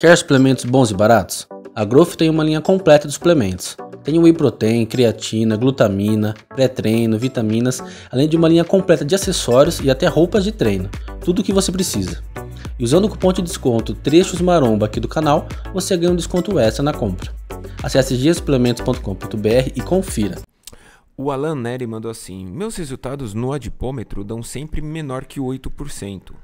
Quer suplementos bons e baratos? A Growth tem uma linha completa de suplementos. Tem whey protein, creatina, glutamina, pré-treino, vitaminas, além de uma linha completa de acessórios e até roupas de treino. Tudo o que você precisa. E usando o cupom de desconto Trechos Maromba aqui do canal, você ganha um desconto extra na compra. Acesse diasuplementos.com.br e confira. O Alan Neri mandou assim: Meus resultados no adipômetro dão sempre menor que 8%.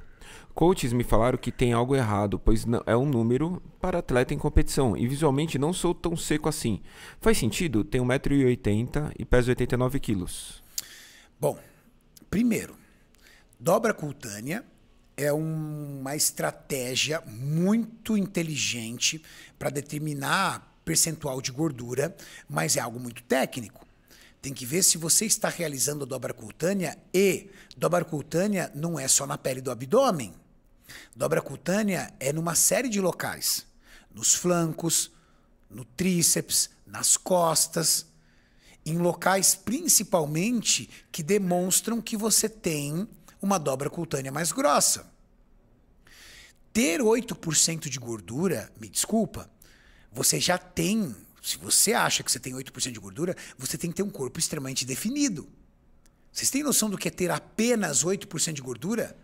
Coaches me falaram que tem algo errado, pois é um número para atleta em competição e visualmente não sou tão seco assim. Faz sentido? Tenho 1,80m e peso 89kg. Bom, primeiro, dobra cutânea é uma estratégia muito inteligente para determinar percentual de gordura, mas é algo muito técnico tem que ver se você está realizando a dobra cutânea e dobra cutânea não é só na pele do abdômen. Dobra cutânea é numa série de locais, nos flancos, no tríceps, nas costas, em locais principalmente que demonstram que você tem uma dobra cutânea mais grossa. Ter 8% de gordura, me desculpa, você já tem se você acha que você tem 8% de gordura, você tem que ter um corpo extremamente definido. Vocês têm noção do que é ter apenas 8% de gordura?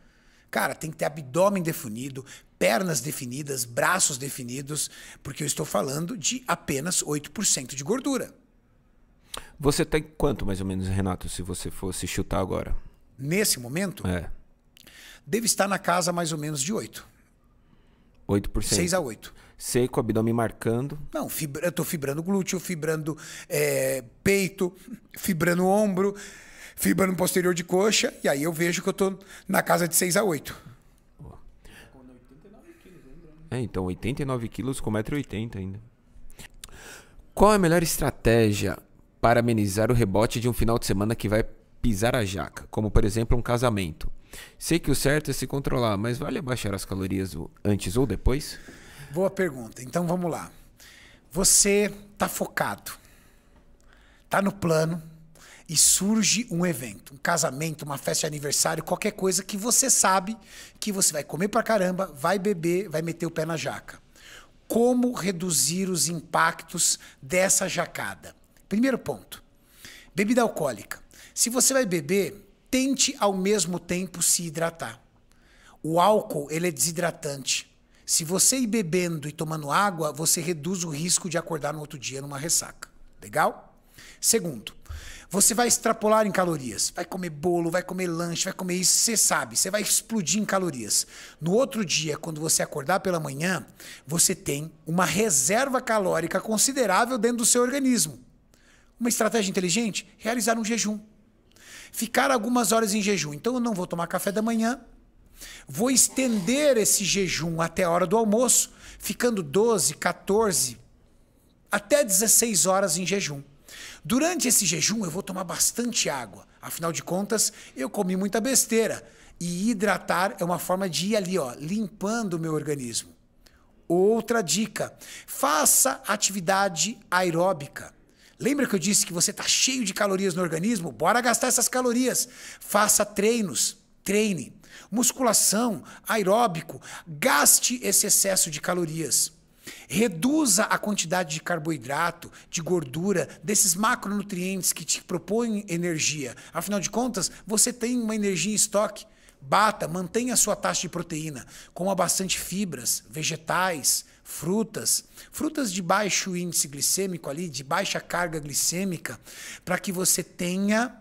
Cara, tem que ter abdômen definido, pernas definidas, braços definidos, porque eu estou falando de apenas 8% de gordura. Você tem quanto mais ou menos, Renato, se você fosse chutar agora? Nesse momento? É. Deve estar na casa mais ou menos de 8. 8%. 6 a 8. Seco, abdômen marcando. Não, fibra, eu tô fibrando glúteo, fibrando é, peito, fibrando ombro, fibrando posterior de coxa. E aí eu vejo que eu tô na casa de 6 a 8. É, então 89 quilos com 1,80m ainda. Qual é a melhor estratégia para amenizar o rebote de um final de semana que vai pisar a jaca? Como, por exemplo, um casamento. Sei que o certo é se controlar, mas vale abaixar as calorias antes ou depois? Boa pergunta. Então vamos lá. Você está focado, está no plano e surge um evento, um casamento, uma festa de aniversário, qualquer coisa que você sabe que você vai comer pra caramba, vai beber, vai meter o pé na jaca. Como reduzir os impactos dessa jacada? Primeiro ponto: bebida alcoólica. Se você vai beber, tente ao mesmo tempo se hidratar. O álcool ele é desidratante. Se você ir bebendo e tomando água, você reduz o risco de acordar no outro dia numa ressaca. Legal? Segundo, você vai extrapolar em calorias. Vai comer bolo, vai comer lanche, vai comer isso, você sabe, você vai explodir em calorias. No outro dia, quando você acordar pela manhã, você tem uma reserva calórica considerável dentro do seu organismo. Uma estratégia inteligente? Realizar um jejum ficar algumas horas em jejum. Então eu não vou tomar café da manhã, vou estender esse jejum até a hora do almoço, ficando 12, 14, até 16 horas em jejum. Durante esse jejum eu vou tomar bastante água, afinal de contas eu comi muita besteira e hidratar é uma forma de ir ali, ó, limpando o meu organismo. Outra dica: faça atividade aeróbica. Lembra que eu disse que você está cheio de calorias no organismo? Bora gastar essas calorias. Faça treinos, treine. Musculação, aeróbico, gaste esse excesso de calorias. Reduza a quantidade de carboidrato, de gordura, desses macronutrientes que te propõem energia. Afinal de contas, você tem uma energia em estoque. Bata, mantenha a sua taxa de proteína. Coma bastante fibras, vegetais, frutas, frutas de baixo índice glicêmico ali, de baixa carga glicêmica, para que você tenha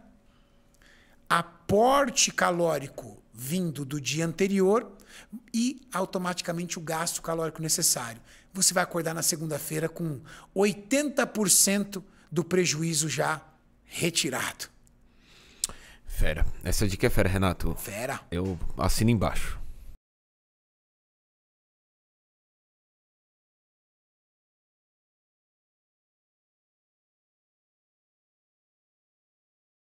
aporte calórico vindo do dia anterior e automaticamente o gasto calórico necessário. Você vai acordar na segunda-feira com 80% do prejuízo já retirado. Fera. Essa dica é fera, Renato. Fera. Eu assino embaixo.